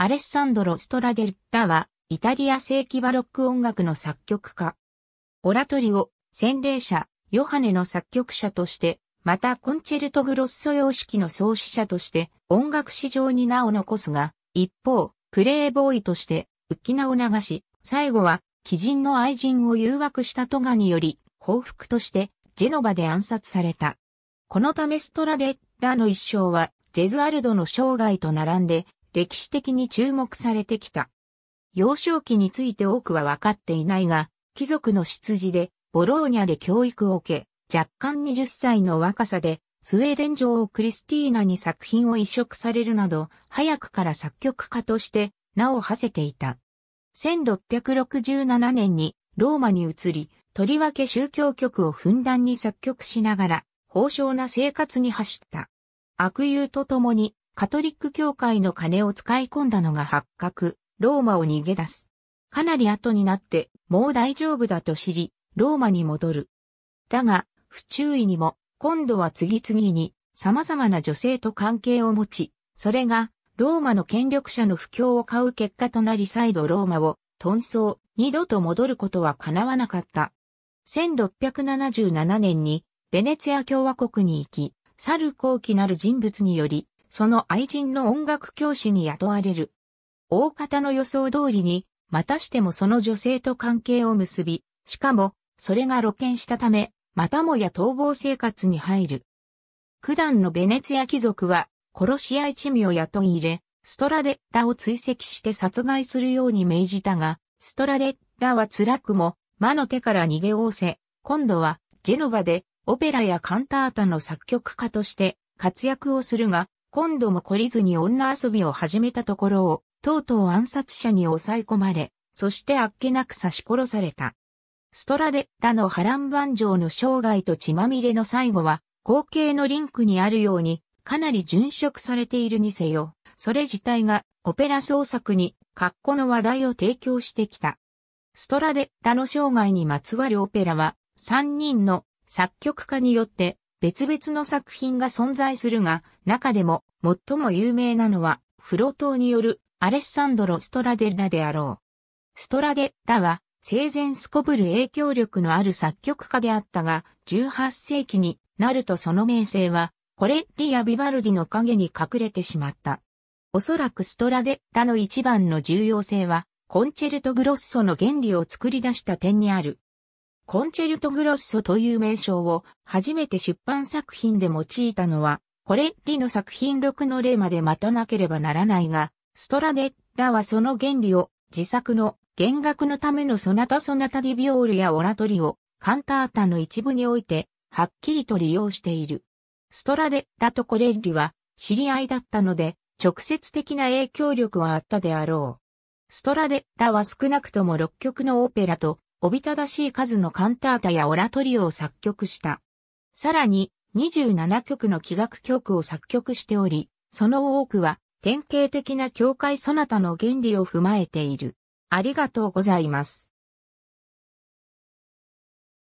アレッサンドロ・ストラデッラは、イタリア世紀バロック音楽の作曲家。オラトリオ、洗礼者、ヨハネの作曲者として、またコンチェルトグロッソ様式の創始者として音楽史上に名を残すが、一方、プレイボーイとして浮き名を流し、最後は、貴人の愛人を誘惑したトガにより、報復としてジェノバで暗殺された。このためストラデッラの一生は、ジェズアルドの生涯と並んで、歴史的に注目されてきた。幼少期について多くは分かっていないが、貴族の出自で、ボローニャで教育を受け、若干20歳の若さで、スウェーデン女王クリスティーナに作品を移植されるなど、早くから作曲家として名を馳せていた。1667年にローマに移り、とりわけ宗教曲をふんだんに作曲しながら、豊昇な生活に走った。悪友と共にカトリック教会の金を使い込んだのが発覚、ローマを逃げ出す。かなり後になって、もう大丈夫だと知り、ローマに戻る。だが、不注意にも、今度は次々に、様々な女性と関係を持ち、それが、ローマの権力者の不況を買う結果となり再度ローマを、遁走、二度と戻ることは叶わなかった。1677年に、ベネツィア共和国に行き、去る高貴なる人物により、その愛人の音楽教師に雇われる。大方の予想通りに、またしてもその女性と関係を結び、しかも、それが露見したため、またもや逃亡生活に入る。九段のベネツィア貴族は、殺し屋一味を雇い入れ、ストラデッラを追跡して殺害するように命じたが、ストラデッラは辛くも、魔の手から逃げおおせ、今度は、ジェノバで、オペラやカンタータの作曲家として、活躍をするが、今度も懲りずに女遊びを始めたところを、とうとう暗殺者に抑え込まれ、そしてあっけなく刺し殺された。ストラデラの波乱万丈の生涯と血まみれの最後は、後継のリンクにあるように、かなり殉職されているにせよ、それ自体がオペラ創作に格好の話題を提供してきた。ストラデラの生涯にまつわるオペラは、3人の作曲家によって別々の作品が存在するが、中でも最も有名なのは、フロトーによるアレッサンドロ・ストラデッラであろう。ストラデッラは、生前すこぶる影響力のある作曲家であったが、18世紀になるとその名声は、コレッリやビバルディの影に隠れてしまった。おそらくストラデッラの一番の重要性は、コンチェルトグロッソの原理を作り出した点にある。コンチェルトグロッソという名称を初めて出版作品で用いたのは、コレッリの作品6の例まで待たなければならないが、ストラデッラはその原理を自作の弦楽のためのソナタソナタディビオールやオラトリをカンタータの一部において、はっきりと利用している。ストラデッラとコレッリは知り合いだったので、直接的な影響力はあったであろう。ストラデッラは少なくとも6曲のオペラとおびただしい数のカンタータやオラトリオを作曲した。さらに、27曲の器楽曲を作曲しており、その多くは典型的な教会そなたの原理を踏まえている。ありがとうございます。